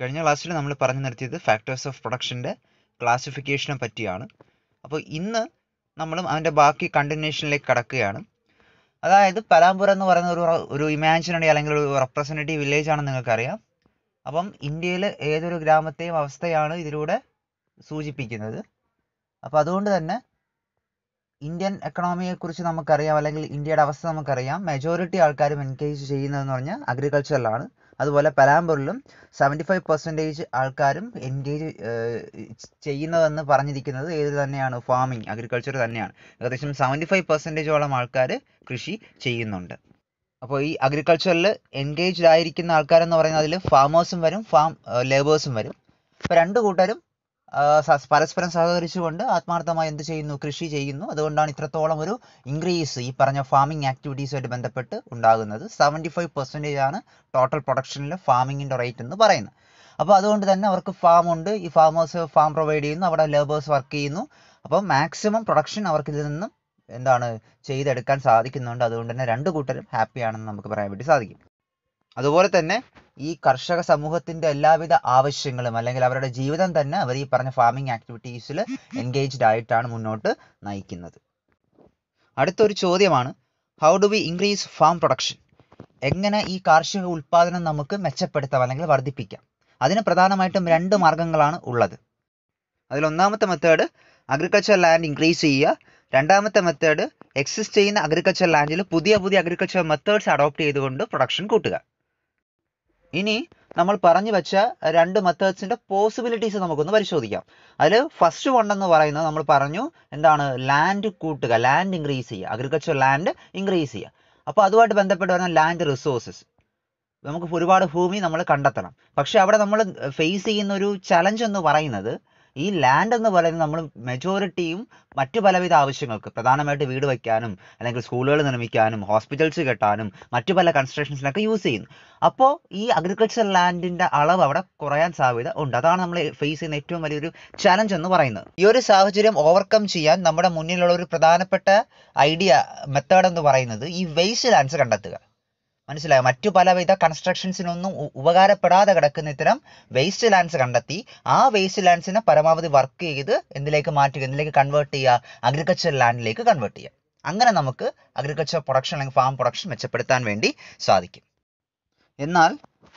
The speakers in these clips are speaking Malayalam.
കഴിഞ്ഞ ക്ലാസ്സിൽ നമ്മൾ പറഞ്ഞു നിർത്തിയത് ഫാക്ടേഴ്സ് ഓഫ് പ്രൊഡക്ഷൻ്റെ ക്ലാസിഫിക്കേഷനെ പറ്റിയാണ് അപ്പോൾ ഇന്ന് നമ്മൾ അതിൻ്റെ ബാക്കി കണ്ടിന്യൂഷനിലേക്ക് കടക്കുകയാണ് അതായത് പലാമ്പുര എന്ന് പറയുന്ന ഒരു ഒരു ഇമാജിനറി അല്ലെങ്കിൽ ഒരു റെപ്രസെൻറ്റേറ്റീവ് വില്ലേജ് ആണെന്ന് നിങ്ങൾക്കറിയാം അപ്പം ഇന്ത്യയിൽ ഏതൊരു ഗ്രാമത്തെയും അവസ്ഥയാണ് ഇതിലൂടെ സൂചിപ്പിക്കുന്നത് അപ്പോൾ അതുകൊണ്ട് തന്നെ ഇന്ത്യൻ എക്കണോമിയെക്കുറിച്ച് നമുക്കറിയാം അല്ലെങ്കിൽ ഇന്ത്യയുടെ അവസ്ഥ നമുക്കറിയാം മെജോറിറ്റി ആൾക്കാരും എൻഗേജ് ചെയ്യുന്നതെന്ന് പറഞ്ഞാൽ അഗ്രികൾച്ചറിലാണ് അതുപോലെ പലാമ്പൂരിലും സെവൻറ്റി ഫൈവ് പെർസെൻറ്റേജ് ആൾക്കാരും എൻഗേജ് ചെയ്യുന്നതെന്ന് പറഞ്ഞിരിക്കുന്നത് ഏത് തന്നെയാണ് ഫാമിംഗ് അഗ്രികൾച്ചർ തന്നെയാണ് ഏകദേശം സെവൻറ്റി ഫൈവ് പെർസെൻറ്റേജോളം ആൾക്കാർ കൃഷി ചെയ്യുന്നുണ്ട് അപ്പോൾ ഈ അഗ്രികൾച്ചറിൽ എൻഗേജ്ഡ് ആയിരിക്കുന്ന ആൾക്കാരെന്ന് പറയുന്നത് അതിൽ ഫാമേഴ്സും വരും ഫാം ലേബേഴ്സും വരും അപ്പോൾ രണ്ട് കൂട്ടരും പരസ്പരം സഹകരിച്ചുകൊണ്ട് ആത്മാർത്ഥമായി എന്ത് ചെയ്യുന്നു കൃഷി ചെയ്യുന്നു അതുകൊണ്ടാണ് ഇത്രത്തോളം ഒരു ഇൻക്രീസ് ഈ പറഞ്ഞ ഫാമിംഗ് ആക്ടിവിറ്റീസുമായിട്ട് ബന്ധപ്പെട്ട് ഉണ്ടാകുന്നത് സെവൻറ്റി ഫൈവ് പെർസെൻറ്റേജ് ആണ് ടോട്ടൽ പ്രൊഡക്ഷനിൽ ഫാമിങ്ങിൻ്റെ റേറ്റ് എന്ന് പറയുന്നത് അപ്പോൾ അതുകൊണ്ട് തന്നെ അവർക്ക് ഫാം ഉണ്ട് ഈ ഫാമേഴ്സ് ഫാം പ്രൊവൈഡ് ചെയ്യുന്നു അവിടെ ലേബേഴ്സ് വർക്ക് ചെയ്യുന്നു അപ്പോൾ മാക്സിമം പ്രൊഡക്ഷൻ അവർക്ക് ഇതിൽ നിന്നും എന്താണ് ചെയ്തെടുക്കാൻ സാധിക്കുന്നുണ്ട് അതുകൊണ്ട് തന്നെ രണ്ട് കൂട്ടരും ഹാപ്പിയാണെന്ന് നമുക്ക് പറയാൻ വേണ്ടി സാധിക്കും അതുപോലെ തന്നെ ഈ കർഷക സമൂഹത്തിന്റെ എല്ലാവിധ ആവശ്യങ്ങളും അല്ലെങ്കിൽ അവരുടെ ജീവിതം തന്നെ അവർ ഈ പറഞ്ഞ ഫാമിംഗ് ആക്ടിവിറ്റീസിൽ എൻഗേജ്ഡ് ആയിട്ടാണ് മുന്നോട്ട് നയിക്കുന്നത് അടുത്തൊരു ചോദ്യമാണ് how do we increase farm production എങ്ങനെ ഈ കാർഷിക ഉൽപ്പാദനം നമുക്ക് മെച്ചപ്പെടുത്താം അല്ലെങ്കിൽ വർദ്ധിപ്പിക്കാം അതിന് പ്രധാനമായിട്ടും രണ്ട് മാർഗങ്ങളാണ് ഉള്ളത് അതിൽ ഒന്നാമത്തെ മെത്തേഡ് അഗ്രികൾച്ചർ ലാൻഡ് ഇൻക്രീസ് ചെയ്യുക രണ്ടാമത്തെ മെത്തേഡ് എക്സിസ്റ്റ് ചെയ്യുന്ന അഗ്രികൾച്ചർ ലാൻഡിൽ പുതിയ പുതിയ അഗ്രികൾച്ചർ മെത്തേഡ്സ് അഡോപ്റ്റ് ചെയ്തുകൊണ്ട് പ്രൊഡക്ഷൻ കൂട്ടുക ഇനി നമ്മൾ പറഞ്ഞു വെച്ച രണ്ട് മെത്തേഡ്സിന്റെ പോസിബിലിറ്റീസ് നമുക്കൊന്ന് പരിശോധിക്കാം അതിൽ ഫസ്റ്റ് വൺ എന്ന് പറയുന്നത് നമ്മൾ പറഞ്ഞു എന്താണ് ലാൻഡ് കൂട്ടുക ലാൻഡ് ഇൻക്രീസ് ചെയ്യുക അഗ്രികൾച്ചർ ലാൻഡ് ഇൻക്രീസ് ചെയ്യുക അപ്പോൾ അതുമായിട്ട് ബന്ധപ്പെട്ട് വരുന്ന ലാൻഡ് റിസോഴ്സസ് നമുക്ക് ഒരുപാട് ഭൂമി നമ്മൾ കണ്ടെത്തണം പക്ഷേ അവിടെ നമ്മൾ ഫേസ് ചെയ്യുന്ന ഒരു ചലഞ്ച് എന്ന് പറയുന്നത് ഈ ലാൻഡ് എന്ന് പറയുന്നത് നമ്മൾ മെജോറിറ്റിയും മറ്റു പലവിധ ആവശ്യങ്ങൾക്ക് പ്രധാനമായിട്ട് വീട് വയ്ക്കാനും അല്ലെങ്കിൽ സ്കൂളുകൾ നിർമ്മിക്കാനും ഹോസ്പിറ്റൽസ് കെട്ടാനും മറ്റു പല കൺസ്ട്രക്ഷൻസിനൊക്കെ യൂസ് ചെയ്യുന്നു അപ്പോൾ ഈ അഗ്രികൾച്ചർ ലാൻഡിൻ്റെ അളവ് അവിടെ കുറയാൻ സാധ്യത ഉണ്ട് അതാണ് നമ്മൾ ഫേസ് ചെയ്യുന്ന ഏറ്റവും വലിയൊരു ചലഞ്ച് എന്ന് പറയുന്നത് ഈ ഒരു സാഹചര്യം ഓവർകം ചെയ്യാൻ നമ്മുടെ മുന്നിലുള്ള ഒരു പ്രധാനപ്പെട്ട ഐഡിയ മെത്തേഡ് എന്ന് പറയുന്നത് ഈ വേസ്റ്റ് ലാൻഡ്സ് കണ്ടെത്തുക മനസ്സിലായോ മറ്റു പലവിധ കൺസ്ട്രക്ഷൻസിനൊന്നും ഉപകാരപ്പെടാതെ കിടക്കുന്ന ഇത്തരം വേസ്റ്റ് ലാൻഡ്സ് കണ്ടെത്തി ആ വേസ്റ്റ് ലാൻഡ്സിനെ പരമാവധി വർക്ക് ചെയ്ത് എന്തിലേക്ക് മാറ്റുക എന്തിലേക്ക് കൺവേർട്ട് ചെയ്യുക അഗ്രികൾച്ചർ ലാൻഡിലേക്ക് കൺവേർട്ട് ചെയ്യുക അങ്ങനെ നമുക്ക് അഗ്രികൾച്ചർ പ്രൊഡക്ഷൻ അല്ലെങ്കിൽ ഫാം പ്രൊഡക്ഷൻ മെച്ചപ്പെടുത്താൻ വേണ്ടി സാധിക്കും എന്നാൽ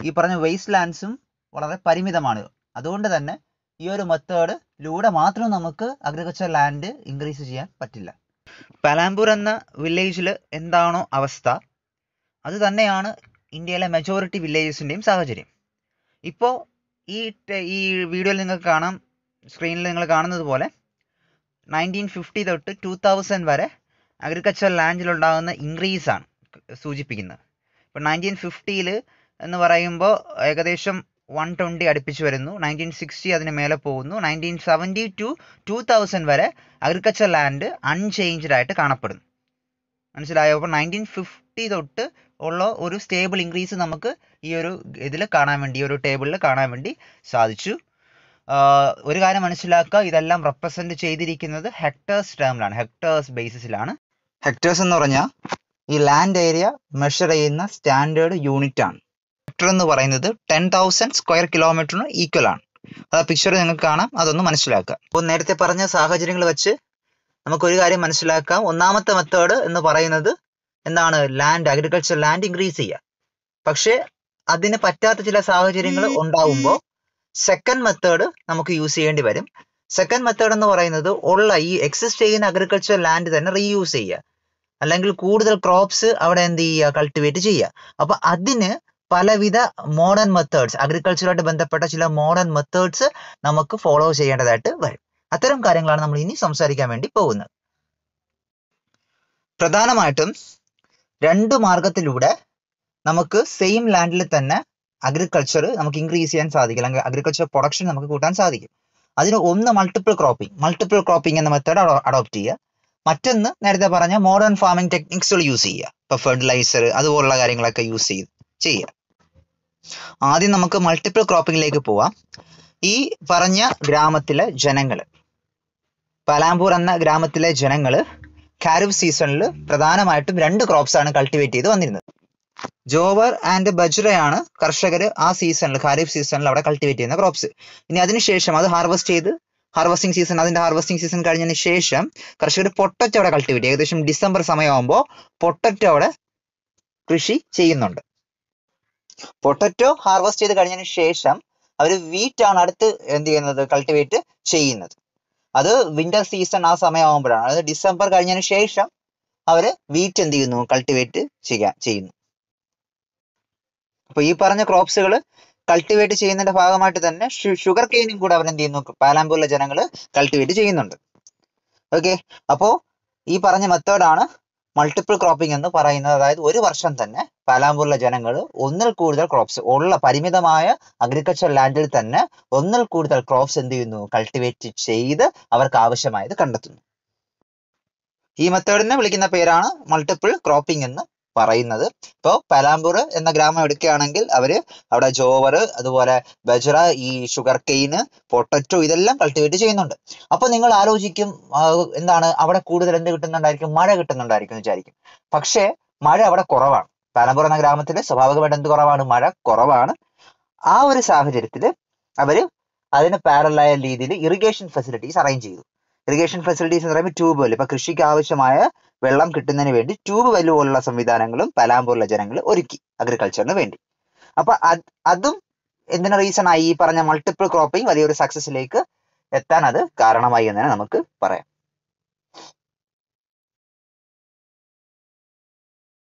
ഈ പറഞ്ഞ വേസ്റ്റ് ലാൻഡ്സും വളരെ പരിമിതമാണ് അതുകൊണ്ട് തന്നെ ഈ ഒരു മെത്തേഡിലൂടെ മാത്രം നമുക്ക് അഗ്രികൾച്ചർ ലാൻഡ് ഇൻക്രീസ് ചെയ്യാൻ പറ്റില്ല പലാമ്പൂർ എന്ന വില്ലേജിൽ എന്താണോ അവസ്ഥ അത് തന്നെയാണ് ഇന്ത്യയിലെ മെജോറിറ്റി വില്ലേജസിൻ്റെയും സാഹചര്യം ഇപ്പോൾ ഈ ഈ വീഡിയോയിൽ നിങ്ങൾക്ക് കാണാം സ്ക്രീനിൽ നിങ്ങൾ കാണുന്നത് പോലെ നയൻറ്റീൻ ഫിഫ്റ്റി തൊട്ട് ടു തൗസൻഡ് വരെ അഗ്രികൾച്ചർ ലാൻഡിലുണ്ടാകുന്ന ഇൻക്രീസാണ് സൂചിപ്പിക്കുന്നത് ഇപ്പോൾ നയൻറ്റീൻ ഫിഫ്റ്റിയിൽ എന്ന് പറയുമ്പോൾ ഏകദേശം വൺ ട്വൻറ്റി അടുപ്പിച്ച് വരുന്നു നയൻറ്റീൻ സിക്സ്റ്റി അതിന് മേലെ പോകുന്നു nineteen seventy to two thousand വരെ അഗ്രികൾച്ചർ ലാൻഡ് അൺചേഞ്ച്ഡ് ആയിട്ട് കാണപ്പെടുന്നു മനസ്സിലായോ അപ്പോൾ നയൻറ്റീൻ ഫിഫ്റ്റി തൊട്ട് ഉള്ള ഒരു സ്റ്റേബിൾ ഇൻക്രീസ് നമുക്ക് ഈ ഒരു ഇതിൽ കാണാൻ വേണ്ടി ഈ ഒരു ടേബിളിൽ കാണാൻ വേണ്ടി സാധിച്ചു ഒരു കാര്യം മനസ്സിലാക്കുക ഇതെല്ലാം റെപ്രസെന്റ് ചെയ്തിരിക്കുന്നത് ഹെക്ടേഴ്സ് ടേമിലാണ് ഹെക്ടേഴ്സ് ബേസിസിലാണ് ഹെക്ടേഴ്സ് എന്ന് പറഞ്ഞാൽ ഈ ലാൻഡ് ഏരിയ മെഷർ ചെയ്യുന്ന സ്റ്റാൻഡേർഡ് യൂണിറ്റ് ആണ് ഹെക്ടർ എന്ന് പറയുന്നത് ടെൻ തൗസൻഡ് സ്ക്വയർ കിലോമീറ്ററിന് ഈക്വൽ ആണ് അത് പിക്ചർ നിങ്ങൾക്ക് കാണാം അതൊന്ന് മനസ്സിലാക്കുക അപ്പോൾ നേരത്തെ പറഞ്ഞ സാഹചര്യങ്ങൾ വെച്ച് നമുക്കൊരു കാര്യം മനസ്സിലാക്കാം ഒന്നാമത്തെ മെത്തേഡ് എന്ന് പറയുന്നത് എന്താണ് ലാൻഡ് അഗ്രികൾച്ചർ ലാൻഡ് ഇൻക്രീസ് ചെയ്യുക പക്ഷേ അതിന് പറ്റാത്ത ചില സാഹചര്യങ്ങൾ ഉണ്ടാവുമ്പോൾ സെക്കൻഡ് മെത്തേഡ് നമുക്ക് യൂസ് ചെയ്യേണ്ടി വരും സെക്കൻഡ് മെത്തേഡ് എന്ന് പറയുന്നത് ഉള്ള ഈ എക്സിസ്റ്റ് ചെയ്യുന്ന അഗ്രികൾച്ചർ ലാൻഡ് തന്നെ റീയൂസ് ചെയ്യുക അല്ലെങ്കിൽ കൂടുതൽ ക്രോപ്സ് അവിടെ എന്ത് ചെയ്യുക കൾട്ടിവേറ്റ് ചെയ്യുക അപ്പൊ അതിന് പലവിധ മോഡേൺ മെത്തേഡ്സ് അഗ്രികൾച്ചറുമായിട്ട് ബന്ധപ്പെട്ട ചില മോഡേൺ മെത്തേഡ്സ് നമുക്ക് ഫോളോ ചെയ്യേണ്ടതായിട്ട് വരും അത്തരം കാര്യങ്ങളാണ് നമ്മൾ ഇനി സംസാരിക്കാൻ വേണ്ടി പോകുന്നത് പ്രധാനമായിട്ടും രണ്ട് മാർഗത്തിലൂടെ നമുക്ക് സെയിം ലാൻഡിൽ തന്നെ അഗ്രികൾച്ചർ നമുക്ക് ഇൻക്രീസ് ചെയ്യാൻ സാധിക്കും അല്ലെങ്കിൽ അഗ്രികൾച്ചർ പ്രൊഡക്ഷൻ നമുക്ക് കൂട്ടാൻ സാധിക്കും അതിന് ഒന്ന് മൾട്ടിപ്പിൾ ക്രോപ്പിംഗ് മൾട്ടിപ്പിൾ ക്രോപ്പിംഗ് എന്ന മെത്തേഡ് അഡോപ്റ്റ് ചെയ്യുക മറ്റൊന്ന് നേരത്തെ പറഞ്ഞ മോഡേൺ ഫാമിംഗ് ടെക്നിക്സുകൾ യൂസ് ചെയ്യുക ഇപ്പോൾ ഫെർട്ടിലൈസർ അതുപോലുള്ള കാര്യങ്ങളൊക്കെ യൂസ് ചെയ്ത് ചെയ്യുക ആദ്യം നമുക്ക് മൾട്ടിപ്പിൾ ക്രോപ്പിംഗിലേക്ക് പോവാം ഈ പറഞ്ഞ ഗ്രാമത്തിലെ ജനങ്ങൾ പലാമ്പൂർ എന്ന ഗ്രാമത്തിലെ ജനങ്ങൾ കാരിഫ് സീസണിൽ പ്രധാനമായിട്ടും രണ്ട് ക്രോപ്സ് ആണ് കൾട്ടിവേറ്റ് ചെയ്ത് വന്നിരുന്നത് ജോവർ ആൻഡ് ബജ്രയാണ് കർഷകർ ആ സീസണിൽ ഖാരിഫ് സീസണിൽ അവിടെ കൾട്ടിവേറ്റ് ചെയ്യുന്ന ക്രോപ്സ് ഇനി അതിനുശേഷം അത് ഹാർവസ്റ്റ് ചെയ്ത് ഹാർവസ്റ്റിംഗ് സീസൺ അതിന്റെ ഹാർവസ്റ്റിംഗ് സീസൺ കഴിഞ്ഞതിന് ശേഷം കർഷകർ പൊട്ടറ്റോ അവിടെ കൾട്ടിവേറ്റ് ചെയ്യും ഏകദേശം ഡിസംബർ സമയമാകുമ്പോൾ പൊട്ടറ്റോ അവിടെ കൃഷി ചെയ്യുന്നുണ്ട് പൊട്ടറ്റോ ഹാർവസ്റ്റ് ചെയ്ത് കഴിഞ്ഞതിന് ശേഷം അവർ വീറ്റാണ് അടുത്ത് എന്ത് ചെയ്യുന്നത് കൾട്ടിവേറ്റ് ചെയ്യുന്നത് അത് വിന്റർ സീസൺ ആ സമയമാകുമ്പോഴാണ് അതായത് ഡിസംബർ കഴിഞ്ഞതിന് ശേഷം അവർ വീറ്റ് എന്ത് ചെയ്യുന്നു കൾട്ടിവേറ്റ് ചെയ്യാ ചെയ്യുന്നു അപ്പോൾ ഈ പറഞ്ഞ ക്രോപ്സുകൾ കൾട്ടിവേറ്റ് ചെയ്യുന്നതിന്റെ ഭാഗമായിട്ട് തന്നെ ഷുഗർ കെയിനും കൂടെ അവരെന്ത് ചെയ്യുന്നു പാലാമ്പൂരിലെ ജനങ്ങൾ കൾട്ടിവേറ്റ് ചെയ്യുന്നുണ്ട് ഓക്കെ അപ്പോൾ ഈ പറഞ്ഞ മെത്തേഡാണ് മൾട്ടിപ്പിൾ ക്രോപ്പിംഗ് എന്ന് പറയുന്നത് അതായത് ഒരു വർഷം തന്നെ പാലാമ്പൂരിലെ ജനങ്ങൾ ഒന്നിൽ കൂടുതൽ ക്രോപ്സ് ഉള്ള പരിമിതമായ അഗ്രികൾച്ചർ ലാൻഡിൽ തന്നെ ഒന്നിൽ കൂടുതൽ ക്രോപ്സ് എന്ത് ചെയ്യുന്നു കൾട്ടിവേറ്റ് ചെയ്ത് അവർക്ക് ആവശ്യമായത് കണ്ടെത്തുന്നു ഈ മെത്തേഡിനെ വിളിക്കുന്ന പേരാണ് മൾട്ടിപ്പിൾ ക്രോപ്പിംഗ് എന്ന് പറയുന്നത് ഇപ്പോൾ പാലാമ്പൂർ എന്ന ഗ്രാമം എടുക്കുകയാണെങ്കിൽ അവർ അവിടെ ജോവർ അതുപോലെ ബജറ ഈ ഷുഗർ കെയിന് പൊട്ടറ്റോ ഇതെല്ലാം കൾട്ടിവേറ്റ് ചെയ്യുന്നുണ്ട് അപ്പോൾ നിങ്ങൾ ആലോചിക്കും എന്താണ് അവിടെ കൂടുതൽ എന്ത് കിട്ടുന്നുണ്ടായിരിക്കും മഴ കിട്ടുന്നുണ്ടായിരിക്കും എന്ന് വിചാരിക്കും പക്ഷേ മഴ അവിടെ കുറവാണ് പാലമ്പൂർ എന്ന ഗ്രാമത്തിൽ സ്വാഭാവികമായിട്ട് എന്ത് കുറവാണ് മഴ കുറവാണ് ആ ഒരു സാഹചര്യത്തിൽ അവർ അതിന് പാരലായ രീതിയിൽ ഇറിഗേഷൻ ഫെസിലിറ്റീസ് അറേഞ്ച് ചെയ്തു ഇറിഗേഷൻ ഫെസിലിറ്റീസ് എന്ന് പറയുമ്പോൾ ട്യൂബ് വെല്ല് ഇപ്പോൾ കൃഷിക്ക് ആവശ്യമായ വെള്ളം കിട്ടുന്നതിന് വേണ്ടി ട്യൂബ് വെല്ല് പോലുള്ള സംവിധാനങ്ങളും പലാമ്പൂരിലെ ജനങ്ങൾ ഒരുക്കി അഗ്രികൾച്ചറിന് വേണ്ടി അപ്പൊ അതും എന്തിനു റീസൺ ആയി ഈ പറഞ്ഞ മൾട്ടിപ്പിൾ ക്രോപ്പിംഗ് വലിയൊരു സക്സസിലേക്ക് എത്താൻ അത് കാരണമായി എന്ന് തന്നെ നമുക്ക് പറയാം